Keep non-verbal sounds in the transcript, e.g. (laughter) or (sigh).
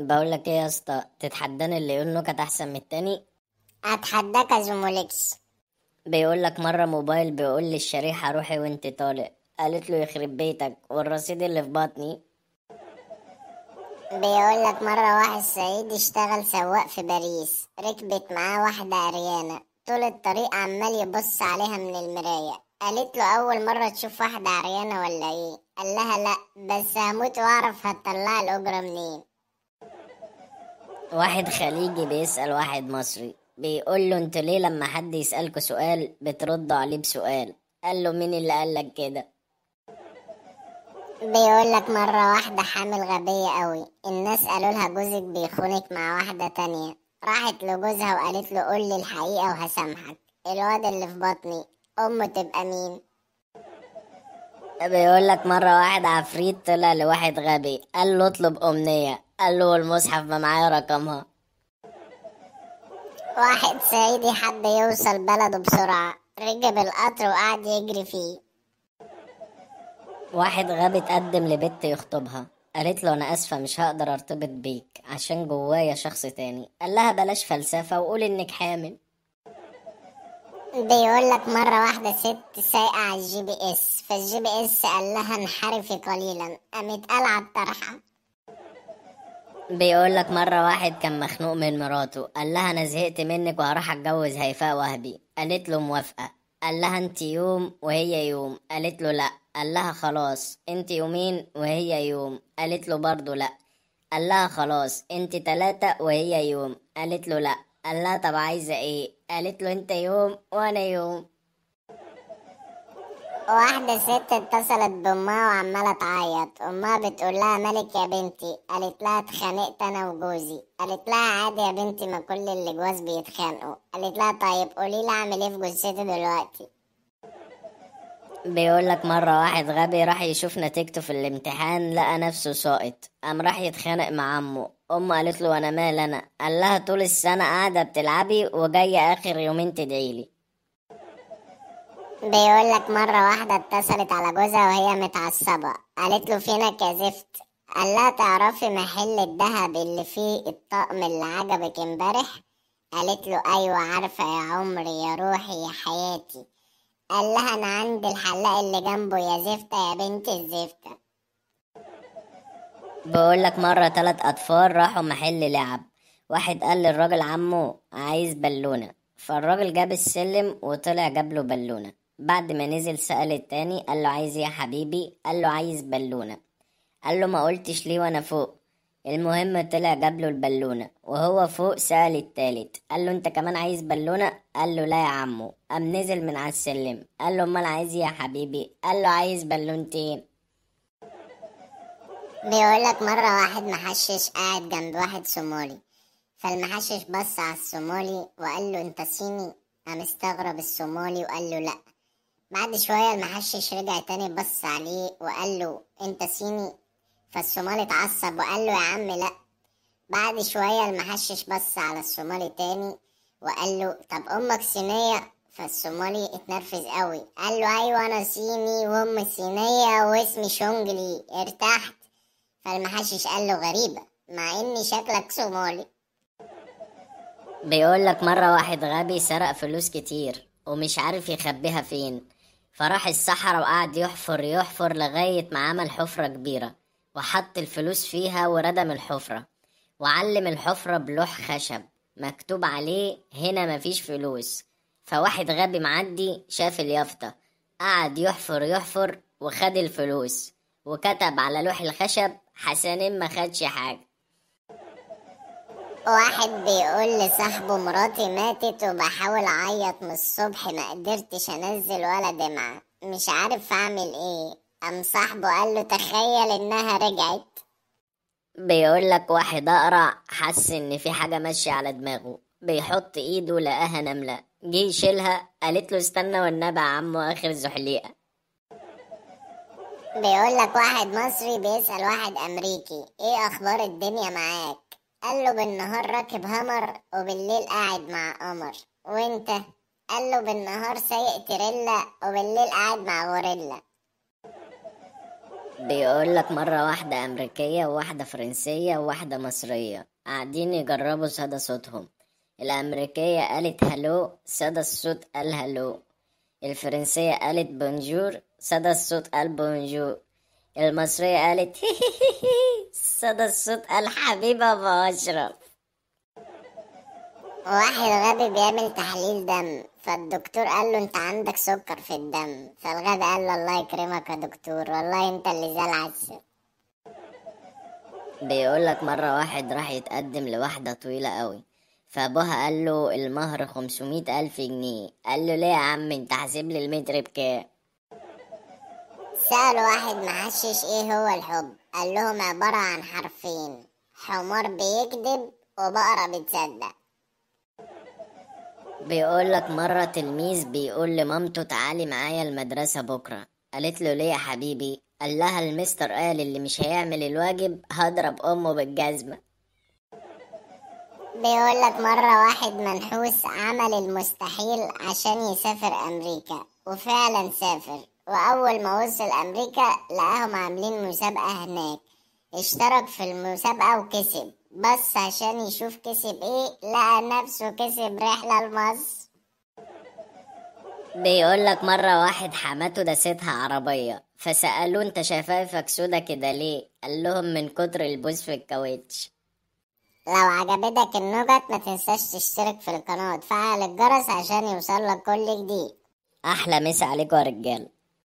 بقول لك ايه يا اسطى تتحداني اللي يقول نكت احسن من التاني اتحداك يا زوموليكس بيقول لك مره موبايل بيقول للشريحه روحي وانت طالع قالت له يخرب بيتك والرصيد اللي في بطني بيقول لك مرة واحد صعيدي اشتغل سواق في باريس ركبت معاه واحدة عريانة طول الطريق عمال يبص عليها من المراية قالت له أول مرة تشوف واحدة عريانة ولا إيه قال لها لأ بس هموت وأعرف هتطلع الأجرة منين واحد خليجي بيسأل واحد مصري بيقول له انتوا ليه لما حد يسألكوا سؤال بتردوا عليه بسؤال قال له مين اللي قال لك كده بيقول لك مرة واحدة حامل غبية قوي الناس قالوا لها جوزك بيخونك مع واحدة تانية راحت لجوزها وقالت له قول لي الحقيقة وهسامحك الواد اللي في بطني أمه تبقى مين بيقول لك مرة واحد عفريت طلع لواحد غبي قال له اطلب أمنية قال له المصحف ما معايا رقمها واحد سعيد حب يوصل بلده بسرعة ركب القطر وقعد يجري فيه واحد غاب اتقدم لبت يخطبها قالت له انا اسفه مش هقدر ارتبط بيك عشان جوايا شخص تاني قال لها بلاش فلسفه وقول انك حامل بيقول لك مره واحده ست سايقه على الجي بي اس فالجي بي اس قال لها انحرفي قليلا قامت قلعه الطرحه بيقول لك مرة واحد كان مخنوق من مراته قال لها أنا زهقت منك وهروح أتجوز هيفاء وهبي قالت له موافقة قال لها أنت يوم وهي يوم قالت له لأ قال لها خلاص أنت يومين وهي يوم قالت له برضه لأ قال لها خلاص أنت تلاتة وهي يوم قالت له لأ قال لها طب عايزة إيه قالت له أنت يوم وأنا يوم واحدة ست اتصلت بأمها وعمالة تعيط أمها بتقول لها مالك يا بنتي قالت لها اتخانقت أنا وجوزي قالت لها عادي يا بنتي ما كل اللي جواز بيتخانقوا قالت لها طيب قولي لي أعمل إيه في جثتي دلوقتي بيقول لك مرة واحد غبي راح يشوف نتيجته في الامتحان لقى نفسه ساقط قام راح يتخانق مع أمه أمه قالت له أنا مال أنا قال لها طول السنة قاعدة بتلعبي وجاية آخر يومين تدعيلي بيقول لك مرة واحدة اتصلت على جوزها وهي متعصبة قالت له فينك يا زفت قال لها تعرفي محل الذهب اللي فيه الطقم اللي عجبك امبارح قالت له ايوه عارفة يا عمري يا روحي يا حياتي قال لها انا عند الحلاق اللي جنبه يا زفتة يا بنت الزفتة بقول لك مرة تلات أطفال راحوا محل لعب واحد قال للراجل عمه عايز بالونة فالراجل جاب السلم وطلع جاب له بالونه بعد ما نزل سأل التاني قال له عايز ايه يا حبيبي قال له عايز بالونة قال له ما قلتش ليه وانا فوق المهم طلع جاب له البالونة وهو فوق سأل التالت قال له انت كمان عايز بالونة قال له لا يا عمو قام نزل من على السلم قال له امال عايز ايه يا حبيبي قال له عايز بالونتين بيقولك مرة واحد محشش قاعد جنب واحد صومالي فالمحشش بص على الصومالي وقال له انت صيني قام استغرب الصومالي وقال له لأ بعد شوية المحشش رجع تاني بص عليه وقال له انت صيني فالصومالي اتعصب وقال له يا عم لأ بعد شوية المحشش بص على الصومالي تاني وقال له طب أمك صينية فالصومالي اتنرفز قوي قال له أيوة أنا صيني وأم صينية واسمي شونجلي ارتحت فالمحشش قال له غريبة مع إني شكلك صومالي بيقول لك مرة واحد غبي سرق فلوس كتير ومش عارف يخبيها فين فراح السحرة وقعد يحفر يحفر لغاية ما عمل حفرة كبيرة وحط الفلوس فيها وردم الحفرة وعلم الحفرة بلوح خشب مكتوب عليه هنا مفيش فلوس فواحد غبي معدي شاف اليافطة قعد يحفر يحفر وخد الفلوس وكتب على لوح الخشب حسنين ما خدش حاجة واحد بيقول لصاحبه مراتي ماتت وبحاول اعيط من الصبح ما قدرتش انزل ولا دمعة مش عارف اعمل ايه قام صاحبه قال له تخيل انها رجعت بيقول لك واحد اقرع حس ان في حاجة ماشية على دماغه بيحط ايده لقاها نملة جه يشيلها قالت له استنى والنبي عمو اخر زحليقة بيقول لك واحد مصري بيسأل واحد امريكي ايه اخبار الدنيا معاك قال له بالنهار راكب هامر وبالليل قاعد مع قمر وانت قال له بالنهار سايق تريلا وبالليل قاعد مع غوريلا بيقول لك مرة واحدة أمريكية وواحدة فرنسية وواحدة مصرية قاعدين يجربوا سادة صوتهم الأمريكية قالت هلو سادة الصوت قال هلو الفرنسية قالت بونجور سادة الصوت قال بونجور المصرية قالت (laughs) صدى الصوت قال حبيبة أبو أشرف واحد غبي بيعمل تحليل دم فالدكتور قال له انت عندك سكر في الدم فالغبي قال له الله يكرمك يا دكتور والله انت اللي زال عشر بيقول لك مرة واحد راح يتقدم لواحدة طويلة قوي فأبوها قال له المهر خمسمائة ألف جنيه قال له ليه يا عم انت حاسب لي المتر بكام سأل واحد محشش ايه هو الحب قال لهم عبارة عن حرفين حمار بيكذب وبقرة بتصدق بيقول لك مرة تلميذ بيقول لمامته تعالي معايا المدرسة بكرة قالت له ليه يا حبيبي قال لها المستر قال اللي مش هيعمل الواجب هضرب امه بالجزمة بيقول لك مرة واحد منحوس عمل المستحيل عشان يسافر امريكا وفعلا سافر وأول ما وصل أمريكا لقاهم عاملين مسابقة هناك اشترك في المسابقة وكسب بس عشان يشوف كسب ايه لقى نفسه كسب رحلة لمصر بيقولك مرة واحد حماته داستها عربية فسألوه انت شفايفك سودا كده ليه قال لهم من كتر البوز في الكاوتش لو عجبتك النكت ما تنساش تشترك في القناة وتفعل الجرس عشان يوصلك كل جديد أحلى مسا عليكم يا رجاله